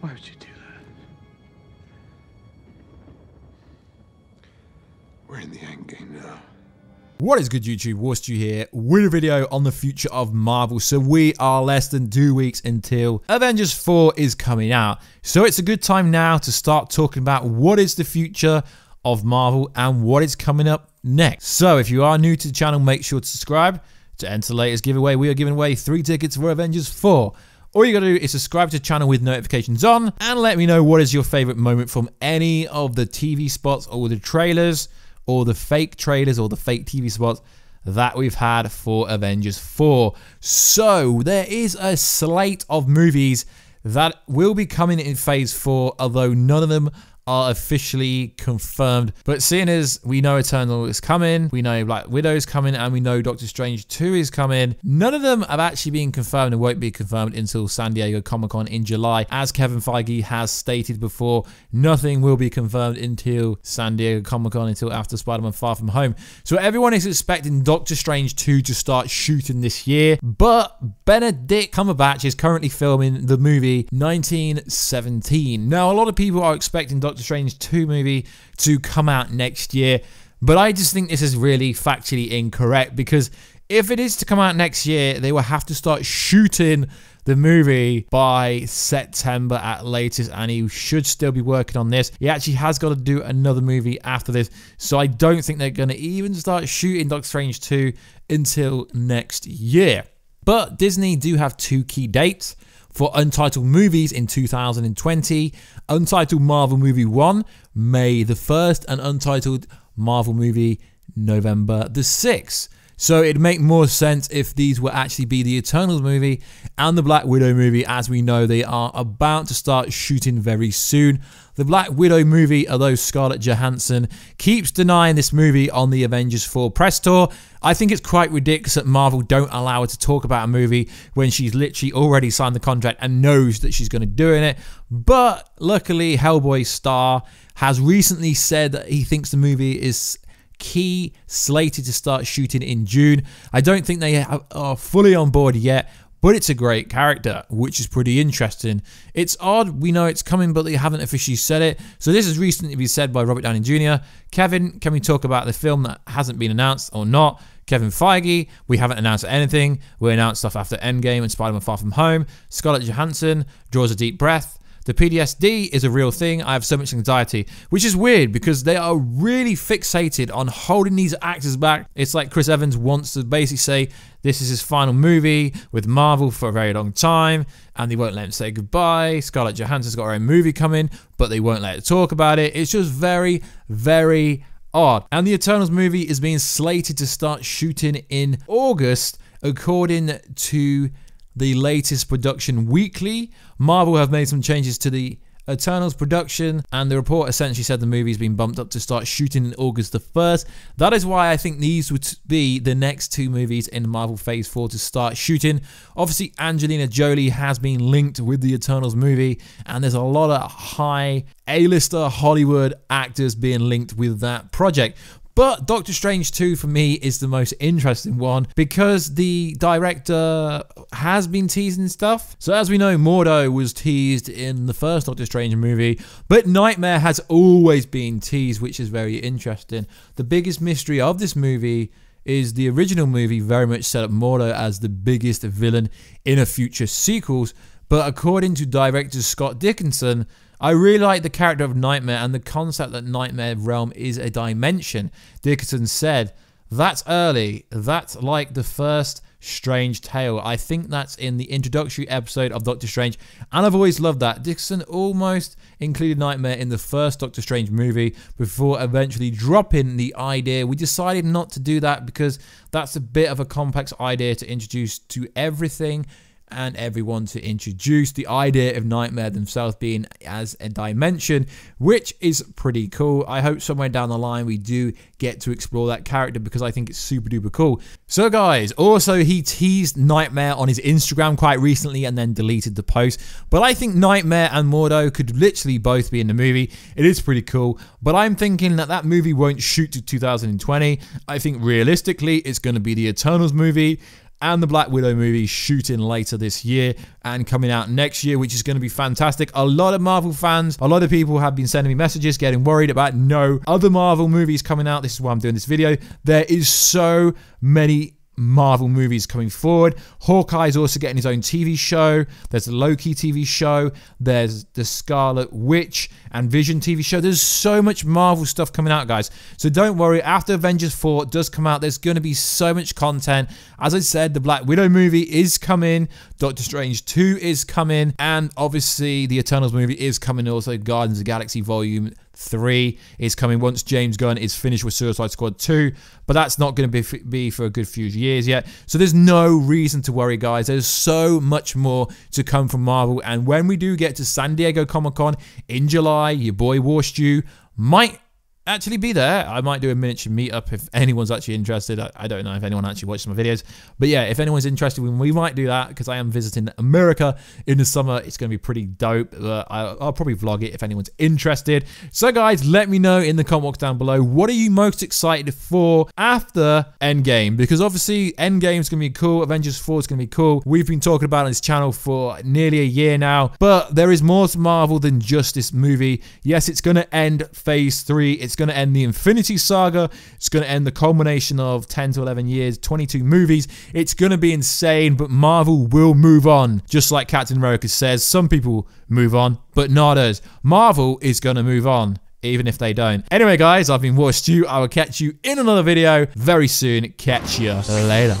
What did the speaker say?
Why would you do that? We're in the end game now. What is good YouTube, Warstu here with a video on the future of Marvel. So we are less than two weeks until Avengers 4 is coming out. So it's a good time now to start talking about what is the future of Marvel and what is coming up next. So if you are new to the channel, make sure to subscribe. To enter the latest giveaway, we are giving away three tickets for Avengers 4. All you gotta do is subscribe to the channel with notifications on and let me know what is your favorite moment from any of the TV spots or the trailers or the fake trailers or the fake TV spots that we've had for Avengers 4. So there is a slate of movies that will be coming in phase 4, although none of them are officially confirmed. But seeing as we know Eternal is coming, we know Black Widow's coming, and we know Doctor Strange 2 is coming, none of them have actually been confirmed and won't be confirmed until San Diego Comic Con in July. As Kevin Feige has stated before, nothing will be confirmed until San Diego Comic Con, until after Spider Man Far From Home. So everyone is expecting Doctor Strange 2 to start shooting this year, but Benedict Cumberbatch is currently filming the movie 1917. Now, a lot of people are expecting Doctor Doctor Strange 2 movie to come out next year. But I just think this is really factually incorrect because if it is to come out next year, they will have to start shooting the movie by September at latest, and he should still be working on this. He actually has got to do another movie after this, so I don't think they're going to even start shooting Doctor Strange 2 until next year. But Disney do have two key dates for Untitled Movies in 2020, Untitled Marvel Movie 1, May the 1st, and Untitled Marvel Movie November the 6th. So it'd make more sense if these were actually be the Eternals movie and the Black Widow movie, as we know they are about to start shooting very soon. The Black Widow movie, although Scarlett Johansson keeps denying this movie on the Avengers 4 press tour, I think it's quite ridiculous that Marvel don't allow her to talk about a movie when she's literally already signed the contract and knows that she's going to do in it. But luckily, Hellboy star has recently said that he thinks the movie is Key slated to start shooting in June. I don't think they are fully on board yet, but it's a great character, which is pretty interesting. It's odd, we know it's coming, but they haven't officially said it. So this has recently been said by Robert Downey Jr. Kevin, can we talk about the film that hasn't been announced or not? Kevin Feige, we haven't announced anything. We announced stuff after Endgame and Spider-Man Far From Home. Scarlett Johansson draws a deep breath. The PDSD is a real thing. I have so much anxiety, which is weird because they are really fixated on holding these actors back. It's like Chris Evans wants to basically say this is his final movie with Marvel for a very long time, and they won't let him say goodbye. Scarlett Johansson's got her own movie coming, but they won't let her talk about it. It's just very, very odd. And the Eternals movie is being slated to start shooting in August, according to the latest production weekly. Marvel have made some changes to the Eternals production, and the report essentially said the movie's been bumped up to start shooting in August the 1st. That is why I think these would be the next two movies in Marvel Phase 4 to start shooting. Obviously, Angelina Jolie has been linked with the Eternals movie, and there's a lot of high A-lister Hollywood actors being linked with that project. But Doctor Strange 2 for me is the most interesting one because the director has been teasing stuff. So, as we know, Mordo was teased in the first Doctor Strange movie, but Nightmare has always been teased, which is very interesting. The biggest mystery of this movie is the original movie very much set up Mordo as the biggest villain in a future sequels, but according to director Scott Dickinson, I really like the character of Nightmare and the concept that Nightmare Realm is a dimension. Dickerson said, That's early. That's like the first Strange Tale. I think that's in the introductory episode of Doctor Strange, and I've always loved that. Dickerson almost included Nightmare in the first Doctor Strange movie before eventually dropping the idea. We decided not to do that because that's a bit of a complex idea to introduce to everything and everyone to introduce the idea of Nightmare themselves being as a dimension, which is pretty cool. I hope somewhere down the line we do get to explore that character because I think it's super duper cool. So, guys, also he teased Nightmare on his Instagram quite recently and then deleted the post. But I think Nightmare and Mordo could literally both be in the movie. It is pretty cool. But I'm thinking that that movie won't shoot to 2020. I think realistically, it's going to be the Eternals movie and the Black Widow movie shooting later this year and coming out next year, which is going to be fantastic. A lot of Marvel fans, a lot of people have been sending me messages getting worried about no other Marvel movies coming out. This is why I'm doing this video. There is so many Marvel movies coming forward. Hawkeye's also getting his own TV show. There's the Loki TV show. There's the Scarlet Witch and Vision TV show. There's so much Marvel stuff coming out, guys. So don't worry. After Avengers 4 does come out, there's going to be so much content. As I said, the Black Widow movie is coming. Doctor Strange 2 is coming. And obviously, the Eternals movie is coming also. Guardians of Galaxy Volume 3 is coming once James Gunn is finished with Suicide Squad 2, but that's not going to be, be for a good few years yet. So there's no reason to worry, guys. There's so much more to come from Marvel. And when we do get to San Diego Comic Con in July, your boy Warstew might actually be there. I might do a miniature meetup if anyone's actually interested. I, I, don't know if anyone actually watches my videos. But yeah, if anyone's interested, we might do that because I am visiting America in the summer. It's going to be pretty dope. Uh, I, will probably vlog it if anyone's interested. So guys, let me know in the comment box down below, what are you most excited for after Endgame? Because obviously Endgame is going to be cool. Avengers 4 is going to be cool. We've been talking about on this channel for nearly a year now, but there is more to Marvel than just this movie. Yes, it's going to end phase three. It's going to end the Infinity Saga. It's going to end the culmination of 10 to 11 years, 22 movies. It's going to be insane, but Marvel will move on. Just like Captain America says, some people move on, but not us. Marvel is going to move on even if they don't. Anyway, guys, I've been War Stew. I will catch you in another video very soon. Catch you later.